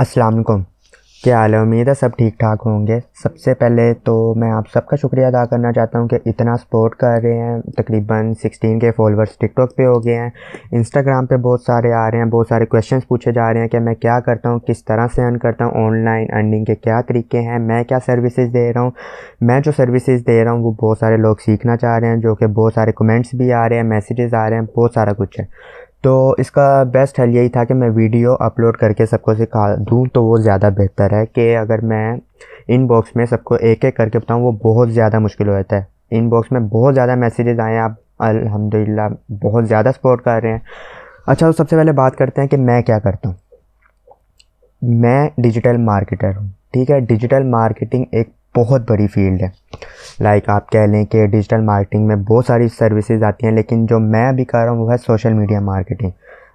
अस्सलाम वालेकुम क्या हाल है उम्मीद है सब ठीक ठाक होंगे सबसे पहले तो मैं आप सबका शुक्रिया अदा करना चाहता हूँ कि इतना सपोर्ट कर रहे हैं तकरीबन 16 के फॉलोअर्स टिकटॉक पे हो गए हैं इंस्टाग्राम पे बहुत सारे आ रहे हैं बहुत सारे क्वेश्चंस पूछे जा रहे हैं कि मैं क्या करता हूँ किस तरह से अर्न करता हूँ ऑनलाइन अर्निंग के क्या तरीके हैं मैं क्या सर्विसेज दे रहा हूँ मैं जो सर्विसेज दे रहा हूँ वो बहुत सारे लोग सीखना चाह रहे हैं जो कि बहुत सारे कमेंट्स भी आ रहे हैं मैसेजेस आ रहे हैं बहुत सारा कुछ है तो इसका बेस्ट हल यही था कि मैं वीडियो अपलोड करके सबको सिखा दूँ तो वो ज़्यादा बेहतर है कि अगर मैं इनबॉक्स में सबको एक एक करके बताऊँ वो बहुत ज़्यादा मुश्किल हो जाता है इनबॉक्स में बहुत ज़्यादा मैसेजेस आए हैं आप अलहमदिल्ला बहुत ज़्यादा सपोर्ट कर रहे हैं अच्छा तो सबसे पहले बात करते हैं कि मैं क्या करता हूँ मैं डिजिटल मार्केटर हूँ ठीक है डिजिटल मार्केटिंग एक बहुत बड़ी फील्ड है लाइक आप कह लें कि डिजिटल मार्केटिंग में बहुत सारी सर्विसेज आती हैं लेकिन जो मैं अभी कर रहा हूँ वो है सोशल मीडिया मार्केटिंग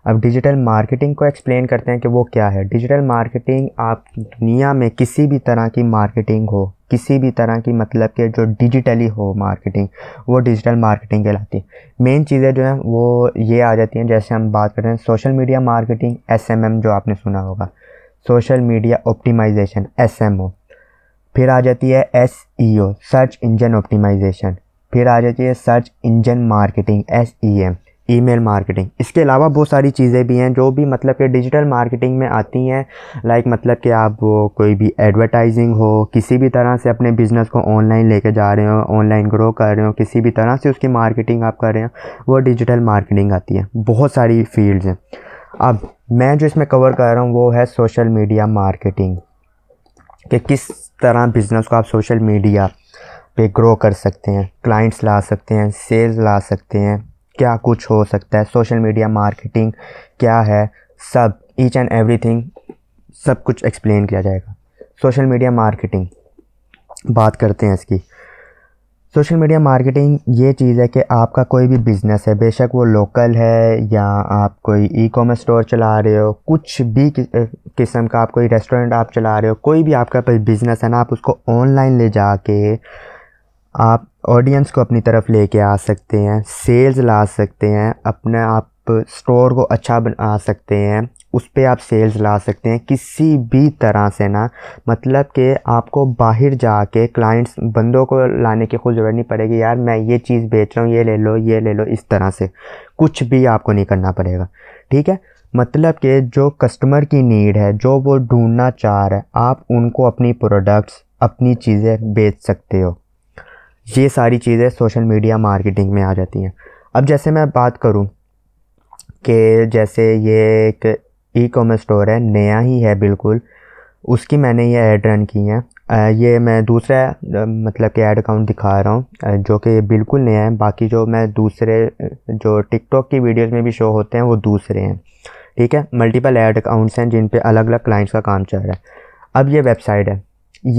अब डिजिटल मार्केटिंग को एक्सप्लेन करते हैं कि वो क्या है डिजिटल मार्केटिंग आप दुनिया में किसी भी तरह की मार्केटिंग हो किसी भी तरह की मतलब कि जो डिजिटली हो मार्केटिंग वो डिजिटल मार्केटिंग कहलाती है मेन चीज़ें जो हैं वो ये आ जाती हैं जैसे हम बात करते हैं सोशल मीडिया मार्केटिंग एस जो आपने सुना होगा सोशल मीडिया ऑप्टिमाइजेशन एस फिर आ जाती है S E O search engine optimisation फिर आ जाती है search engine marketing S E M email marketing इसके अलावा बहुत सारी चीज़ें भी हैं जो भी मतलब कि डिजिटल मार्केटिंग में आती हैं लाइक मतलब कि आप वो कोई भी एडवर्टाइजिंग हो किसी भी तरह से अपने बिज़नेस को ऑनलाइन लेके जा रहे हो ऑनलाइन ग्रो कर रहे हो किसी भी तरह से उसकी मार्केटिंग आप कर रहे हो वो डिजिटल मार्केटिंग आती है बहुत सारी फील्ड्स हैं अब मैं जो इसमें कवर कर रहा हूँ वो है सोशल मीडिया मार्केटिंग कि किस तरह बिज़नेस को आप सोशल मीडिया पे ग्रो कर सकते हैं क्लाइंट्स ला सकते हैं सेल्स ला सकते हैं क्या कुछ हो सकता है सोशल मीडिया मार्केटिंग क्या है सब ईच एंड एवरीथिंग सब कुछ एक्सप्लेन किया जाएगा सोशल मीडिया मार्केटिंग बात करते हैं इसकी सोशल मीडिया मार्केटिंग ये चीज़ है कि आपका कोई भी बिज़नेस है बेशक वो लोकल है या आप कोई ई कॉमर्स स्टोर चला रहे हो कुछ भी किस्म का आप कोई रेस्टोरेंट आप चला रहे हो कोई भी आपका बिज़नेस है ना आप उसको ऑनलाइन ले जाके आप ऑडियंस को अपनी तरफ लेके आ सकते हैं सेल्स ला सकते हैं अपने आप स्टोर को अच्छा बना सकते हैं उस पर आप सेल्स ला सकते हैं किसी भी तरह से ना मतलब कि आपको बाहर जा के क्लाइंट्स बंदों को लाने की कोई ज़रूरत नहीं पड़ेगी यार मैं ये चीज़ बेच रहा हूँ ये ले लो ये ले लो इस तरह से कुछ भी आपको नहीं करना पड़ेगा ठीक है मतलब कि जो कस्टमर की नीड है जो वो ढूंढना चाह रहा है आप उनको अपनी प्रोडक्ट्स अपनी चीज़ें बेच सकते हो ये सारी चीज़ें सोशल मीडिया मार्केटिंग में आ जाती हैं अब जैसे मैं बात करूँ कि जैसे ये एक ई कॉमर्स स्टोर है नया ही है बिल्कुल उसकी मैंने ये ऐड रन की है ये मैं दूसरा मतलब कि ऐड अकाउंट दिखा रहा हूँ जो कि बिल्कुल नया है बाकी जो मैं दूसरे जो टिकटॉक की वीडियोस में भी शो होते हैं वो दूसरे हैं ठीक है मल्टीपल ऐड अकाउंट्स हैं जिन पे अलग अलग क्लाइंट्स का काम चल रहा है अब ये वेबसाइट है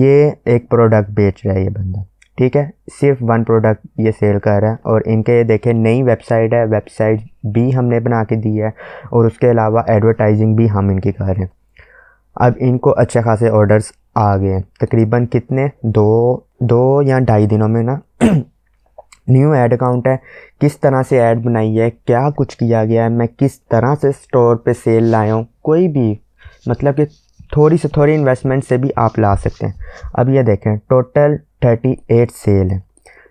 ये एक प्रोडक्ट बेच रहा है ये बंदा ठीक है सिर्फ वन प्रोडक्ट ये सेल कर रहा है और इनके देखें नई वेबसाइट है वेबसाइट भी हमने बना के दी है और उसके अलावा एडवर्टाइजिंग भी हम इनकी कर रहे हैं अब इनको अच्छे खासे ऑर्डर्स आ गए हैं तकरीबन कितने दो दो या ढाई दिनों में ना न्यू ऐड अकाउंट है किस तरह से ऐड बनाई है क्या कुछ किया गया है मैं किस तरह से स्टोर पे सेल लाया हूँ कोई भी मतलब कि थोड़ी से थोड़ी इन्वेस्टमेंट से भी आप ला सकते हैं अब ये देखें टोटल थर्टी एट सेल है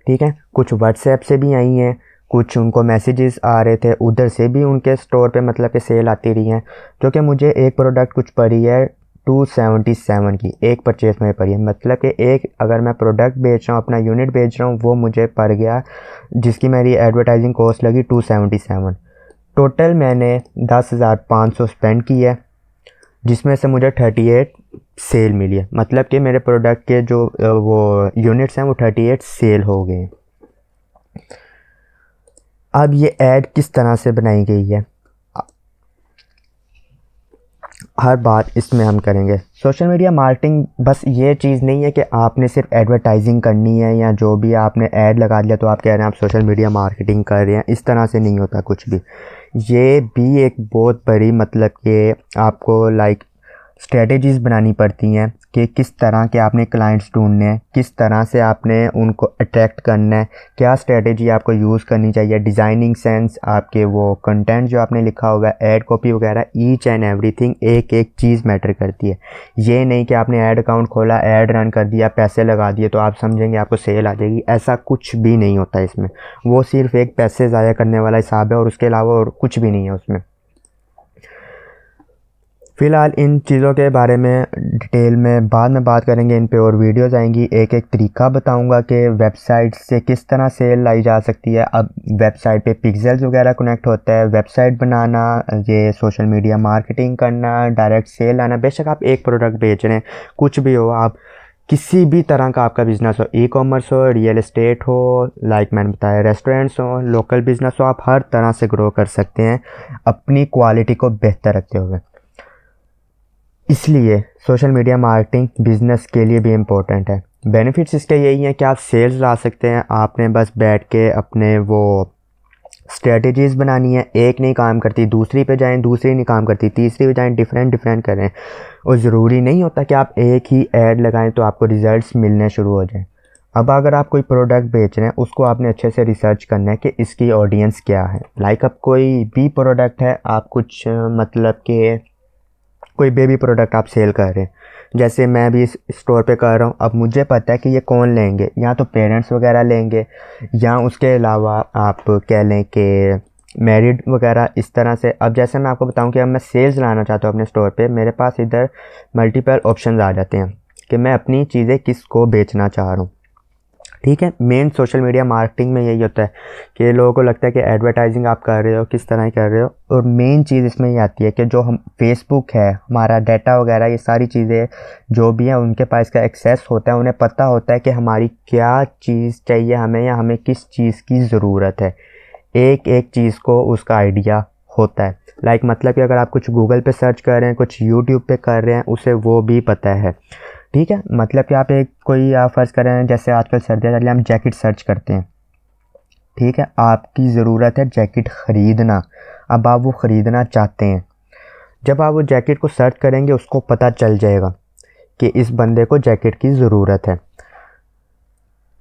ठीक है कुछ व्हाट्सएप से भी आई हैं कुछ उनको मैसेजेस आ रहे थे उधर से भी उनके स्टोर पे मतलब कि सेल आती रही हैं जो कि मुझे एक प्रोडक्ट कुछ पड़ी है टू सेवेंटी सेवन की एक परचेज़ में पड़ी है मतलब कि एक अगर मैं प्रोडक्ट बेच रहा हूँ अपना यूनिट बेच रहा हूँ वो मुझे पड़ गया जिसकी मेरी एडवर्टाइजिंग कॉस्ट लगी टू सेवेंटी सेवन टोटल मैंने दस हज़ार पाँच सौ स्पेंड की है जिसमें से मुझे थर्टी एट सेल मिली है मतलब कि मेरे प्रोडक्ट के जो वो यूनिट्स हैं वो थर्टी एट सेल हो गए अब ये ऐड किस तरह से बनाई गई है हर बात इसमें हम करेंगे सोशल मीडिया मार्केटिंग बस ये चीज़ नहीं है कि आपने सिर्फ एडवर्टाइजिंग करनी है या जो भी आपने ऐड लगा दिया तो आप कह रहे हैं आप सोशल मीडिया मार्केटिंग कर रहे हैं इस तरह से नहीं होता कुछ भी ये भी एक बहुत बड़ी मतलब कि आपको लाइक स्ट्रेटजीज़ बनानी पड़ती हैं कि किस तरह के आपने क्लाइंट्स ढूंढने हैं किस तरह से आपने उनको अट्रैक्ट करना है क्या स्ट्रेटजी आपको यूज़ करनी चाहिए डिज़ाइनिंग सेंस आपके वो कंटेंट जो आपने लिखा होगा एड कॉपी वगैरह ईच एंड एवरीथिंग एक एक चीज़ मैटर करती है ये नहीं कि आपने एड अकाउंट खोला एड रन कर दिया पैसे लगा दिए तो आप समझेंगे आपको सेल आ जाएगी ऐसा कुछ भी नहीं होता इसमें वो सिर्फ़ एक पैसे ज़ाया करने वाला हिसाब है और उसके अलावा और कुछ भी नहीं है उसमें फ़िलहाल इन चीज़ों के बारे में डिटेल में बाद में बात करेंगे इन पे और वीडियोस आएंगी एक एक तरीका बताऊंगा कि वेबसाइट से किस तरह सेल लाई जा सकती है अब वेबसाइट पे पिक्सल्स वगैरह कनेक्ट होता है वेबसाइट बनाना ये सोशल मीडिया मार्केटिंग करना डायरेक्ट सेल लाना बेशक आप एक प्रोडक्ट बेच रहे हैं कुछ भी हो आप किसी भी तरह का आपका बिज़नेस हो ई कॉमर्स हो रियल इस्टेट हो लाइक मैंने बताया रेस्टोरेंट्स हो लोकल बिज़नेस हो आप हर तरह से ग्रो कर सकते हैं अपनी क्वालिटी को बेहतर रखते हुए इसलिए सोशल मीडिया मार्केटिंग बिज़नेस के लिए भी इम्पोर्टेंट है बेनिफिट्स इसके यही हैं कि आप सेल्स ला सकते हैं आपने बस बैठ के अपने वो स्ट्रेटजीज़ बनानी है एक नहीं काम करती दूसरी पे जाएं दूसरी नहीं काम करती तीसरी पे जाएं डिफरेंट डिफरेंट करें और ज़रूरी नहीं होता कि आप एक ही ऐड लगाएं तो आपको रिज़ल्ट मिलने शुरू हो जाए अब अगर आप कोई प्रोडक्ट बेच रहे हैं उसको आपने अच्छे से रिसर्च करना है कि इसकी ऑडियंस क्या है लाइक like अब कोई भी प्रोडक्ट है आप कुछ मतलब के कोई बेबी प्रोडक्ट आप सेल कर रहे हैं जैसे मैं भी इस स्टोर पे कर रहा हूँ अब मुझे पता है कि ये कौन लेंगे या तो पेरेंट्स वगैरह लेंगे या उसके अलावा आप कह लें कि मैरिड वगैरह इस तरह से अब जैसे मैं आपको बताऊं कि अब मैं सेल्स लाना चाहता हूँ अपने स्टोर पे मेरे पास इधर मल्टीपल ऑप्शंस आ जाते हैं कि मैं अपनी चीज़ें किस को बेचना चाह रहा हूँ ठीक है मेन सोशल मीडिया मार्केटिंग में यही होता है कि लोगों को लगता है कि एडवर्टाइजिंग आप कर रहे हो किस तरह कर रहे हो और मेन चीज़ इसमें ये आती है कि जो हम फेसबुक है हमारा डाटा वगैरह ये सारी चीज़ें जो भी हैं उनके पास का एक्सेस होता है उन्हें पता होता है कि हमारी क्या चीज़ चाहिए हमें या हमें किस चीज़ की ज़रूरत है एक एक चीज़ को उसका आइडिया होता है लाइक like, मतलब कि अगर आप कुछ गूगल पे सर्च कर रहे हैं कुछ यूट्यूब पे कर रहे हैं उसे वो भी पता है ठीक है मतलब कि आप एक कोई आप फ़र्ज़ करें जैसे आजकल सर्दियाँ चल रही हम जैकेट सर्च करते हैं ठीक है आपकी ज़रूरत है जैकेट ख़रीदना अब आप वो ख़रीदना चाहते हैं जब आप वो जैकेट को सर्च करेंगे उसको पता चल जाएगा कि इस बंदे को जैकेट की ज़रूरत है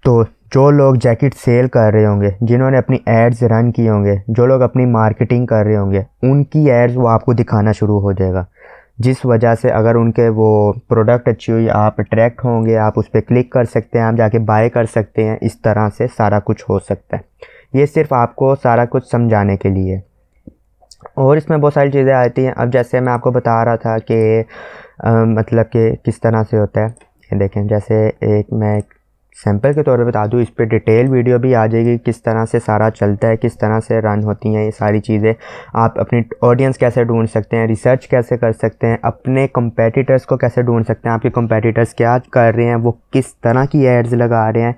तो जो लोग जैकेट सेल कर रहे होंगे जिन्होंने अपनी एड्स रन किए होंगे जो लोग अपनी मार्केटिंग कर रहे होंगे उनकी एड्स वो आपको दिखाना शुरू हो जाएगा जिस वजह से अगर उनके वो प्रोडक्ट अच्छी हुई आप अट्रैक्ट होंगे आप उस पर क्लिक कर सकते हैं आप जाके बाय कर सकते हैं इस तरह से सारा कुछ हो सकता है ये सिर्फ आपको सारा कुछ समझाने के लिए और इसमें बहुत सारी चीज़ें आती हैं अब जैसे मैं आपको बता रहा था कि मतलब कि किस तरह से होता है देखें जैसे एक मैं एक सैम्पल के तौर पे बता दूँ इस पर डिटेल वीडियो भी आ जाएगी किस तरह से सारा चलता है किस तरह से रन होती हैं ये सारी चीज़ें आप अपनी ऑडियंस कैसे ढूंढ सकते हैं रिसर्च कैसे कर सकते हैं अपने कंपेटिटर्स को कैसे ढूंढ सकते हैं आपके कंपेटिटर्स क्या कर रहे हैं वो किस तरह की एड्स लगा रहे हैं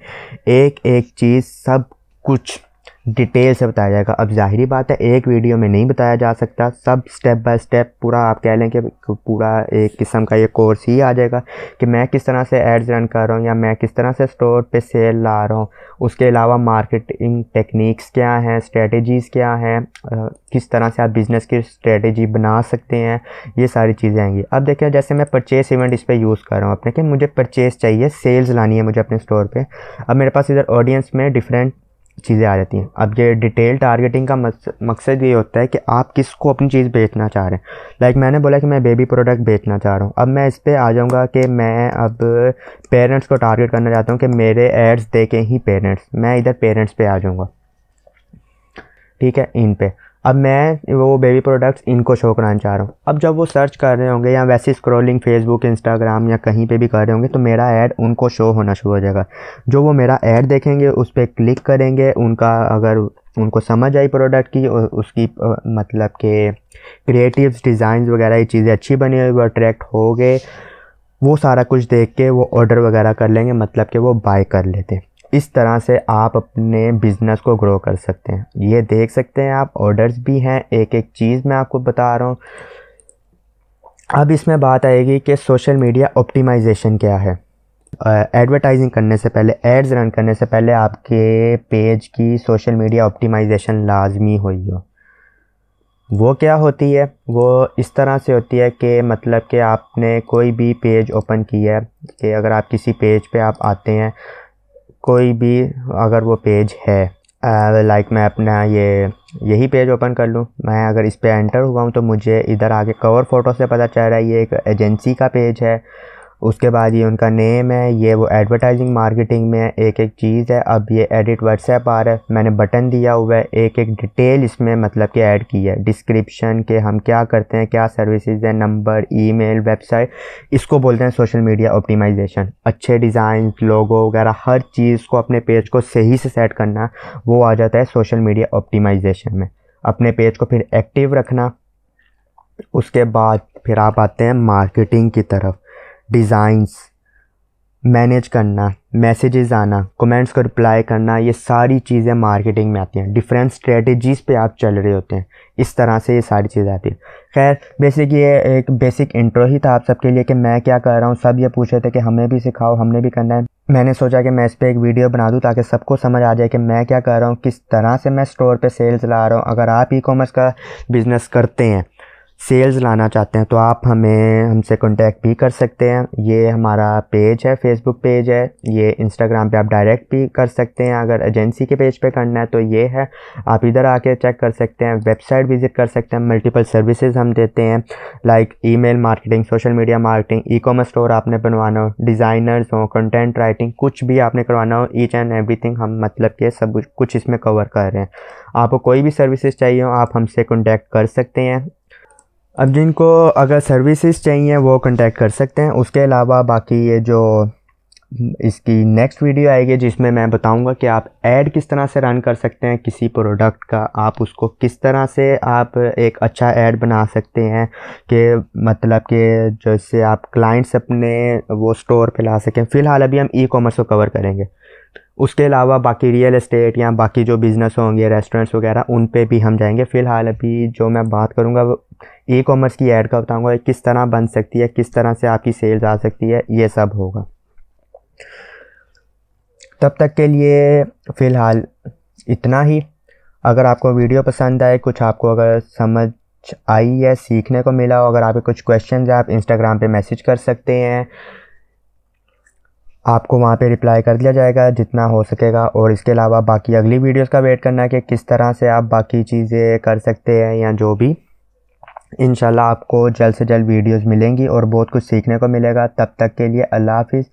एक एक चीज़ सब कुछ डिटेल से बताया जाएगा अब जाहिर बात है एक वीडियो में नहीं बताया जा सकता सब स्टेप बाय स्टेप पूरा आप कह लें कि पूरा एक किस्म का ये कोर्स ही आ जाएगा कि मैं किस तरह से एड्स रन कर रहा हूँ या मैं किस तरह से स्टोर पे सेल ला रहा हूँ उसके अलावा मार्केटिंग टेक्निक्स क्या हैं स्ट्रेटजीज़ क्या हैं किस तरह से आप बिज़नेस की स्ट्रेटजी बना सकते हैं ये सारी चीज़ें आएंगी अब देखिए जैसे मैं परचेस इवेंट इस पर यूज़ कर रहा हूँ अपने कि मुझे परचेस चाहिए सेल्स लानी है मुझे अपने स्टोर पर अब मेरे पास इधर ऑडियंस में डिफरेंट चीज़ें आ जाती हैं अब ये डिटेल टारगेटिंग का मकसद ये होता है कि आप किसको अपनी चीज़ बेचना चाह रहे हैं लाइक like मैंने बोला कि मैं बेबी प्रोडक्ट बेचना चाह रहा हूँ अब मैं इस पर आ जाऊँगा कि मैं अब पेरेंट्स को टारगेट करना चाहता हूँ कि मेरे एड्स दे के ही पेरेंट्स मैं इधर पेरेंट्स पे आ जाऊँगा ठीक है इन पे अब मैं वो बेबी प्रोडक्ट्स इनको शो कराना चाह रहा हूँ अब जब वो सर्च कर रहे होंगे या वैसे स्क्रॉलिंग फेसबुक इंस्टाग्राम या कहीं पे भी कर रहे होंगे तो मेरा ऐड उनको शो होना शुरू हो जाएगा जो वो मेरा ऐड देखेंगे उस पर क्लिक करेंगे उनका अगर उनको समझ आई प्रोडक्ट की उसकी मतलब के क्रिएटिव डिज़ाइन वगैरह ये चीज़ें अच्छी बनी हुई वो अट्रैक्ट हो गए वो सारा कुछ देख के वो ऑर्डर वगैरह कर लेंगे मतलब कि वो बाय कर लेते हैं इस तरह से आप अपने बिज़नेस को ग्रो कर सकते हैं ये देख सकते हैं आप ऑर्डर्स भी हैं एक एक चीज़ मैं आपको बता रहा हूँ अब इसमें बात आएगी कि सोशल मीडिया ऑप्टिमाइजेशन क्या है एडवर्टाइजिंग करने से पहले एड्स रन करने से पहले आपके पेज की सोशल मीडिया ऑप्टिमाइजेशन लाजमी हुई हो वो क्या होती है वो इस तरह से होती है कि मतलब कि आपने कोई भी पेज ओपन किया है कि अगर आप किसी पेज पे आप आते हैं कोई भी अगर वो पेज है लाइक मैं अपना ये यही पेज ओपन कर लूँ मैं अगर इस पर एंटर हुआ हूँ तो मुझे इधर आगे कवर फ़ोटो से पता चल रहा है ये एक एजेंसी का पेज है उसके बाद ये उनका नेम है ये वो एडवर्टाइजिंग मार्केटिंग में है एक एक चीज़ है अब ये एडिट व्हाट्सएप आ रहा है मैंने बटन दिया हुआ है एक एक डिटेल इसमें मतलब कि ऐड की है डिस्क्रिप्शन के हम क्या करते हैं क्या सर्विसेज है नंबर ईमेल वेबसाइट इसको बोलते हैं सोशल मीडिया ऑप्टिमाइजेशन अच्छे डिज़ाइन लोगो वगैरह हर चीज़ को अपने पेज को सही से सेट करना वो आ जाता है सोशल मीडिया ऑप्टिमाइजेशन में अपने पेज को फिर एक्टिव रखना उसके बाद फिर आप आते हैं मार्केटिंग की तरफ डिज़ाइंस मैनेज करना मैसेजेस आना कमेंट्स को रिप्लाई करना ये सारी चीज़ें मार्केटिंग में आती हैं डिफरेंट स्ट्रेटजीज़ पे आप चल रहे होते हैं इस तरह से ये सारी चीज़ें आती हैं खैर बेसिक ये एक बेसिक इंट्रो ही था आप सबके लिए कि मैं क्या कर रहा हूँ सब ये पूछ रहे थे कि हमें भी सिखाओ हमने भी करना है मैंने सोचा कि मैं इस पर एक वीडियो बना दूँ ताकि सबको समझ आ जाए कि मैं क्या कर रहा हूँ किस तरह से मैं स्टोर पर सेल्स ला रहा हूँ अगर आप ई कॉमर्स का बिज़नेस करते हैं सेल्स लाना चाहते हैं तो आप हमें हमसे कॉन्टैक्ट भी कर सकते हैं ये हमारा पेज है फेसबुक पेज है ये इंस्टाग्राम पे आप डायरेक्ट भी कर सकते हैं अगर एजेंसी के पेज पे करना है तो ये है आप इधर आके चेक कर सकते हैं वेबसाइट विज़िट कर सकते हैं मल्टीपल सर्विसेज हम देते हैं like email marketing social media marketing e commerce store आपने बनवाना हो डिज़ाइनर्स हो कंटेंट राइटिंग कुछ भी आपने करवाना हो ईच एंड थिंग हम मतलब के सब कुछ इसमें कवर कर रहे हैं आपको कोई भी सर्विसेज चाहिए हो आप हमसे कॉन्टैक्ट कर सकते हैं अब जिनको अगर सर्विसेज चाहिए वो कांटेक्ट कर सकते हैं उसके अलावा बाकी ये जो इसकी नेक्स्ट वीडियो आएगी जिसमें मैं बताऊंगा कि आप ऐड किस तरह से रन कर सकते हैं किसी प्रोडक्ट का आप उसको किस तरह से आप एक अच्छा ऐड बना सकते हैं कि मतलब कि जैसे आप क्लाइंट्स अपने वो स्टोर पे ला सकें फ़िलहाल अभी हम ई कॉमर्स को कवर करेंगे उसके अलावा बाकी रियल इस्टेट या बाकी जो बिज़नेस होंगे रेस्टोरेंट्स वगैरह उन पे भी हम जाएंगे फ़िलहाल अभी जो मैं बात करूँगा वो ई कॉमर्स की ऐड का बताऊँगा किस तरह बन सकती है किस तरह से आपकी सेल्स आ सकती है ये सब होगा तब तक के लिए फ़िलहाल इतना ही अगर आपको वीडियो पसंद आए कुछ आपको अगर समझ आई है सीखने को मिला हो अगर आपके कुछ क्वेश्चन हैं आप इंस्टाग्राम पे मैसेज कर सकते हैं आपको वहाँ पे रिप्लाई कर दिया जाएगा जितना हो सकेगा और इसके अलावा बाकी अगली वीडियोस का वेट करना है कि किस तरह से आप बाकी चीज़ें कर सकते हैं या जो भी इन आपको जल्द से जल्द वीडियोस मिलेंगी और बहुत कुछ सीखने को मिलेगा तब तक के लिए अल्लाह हाफिज़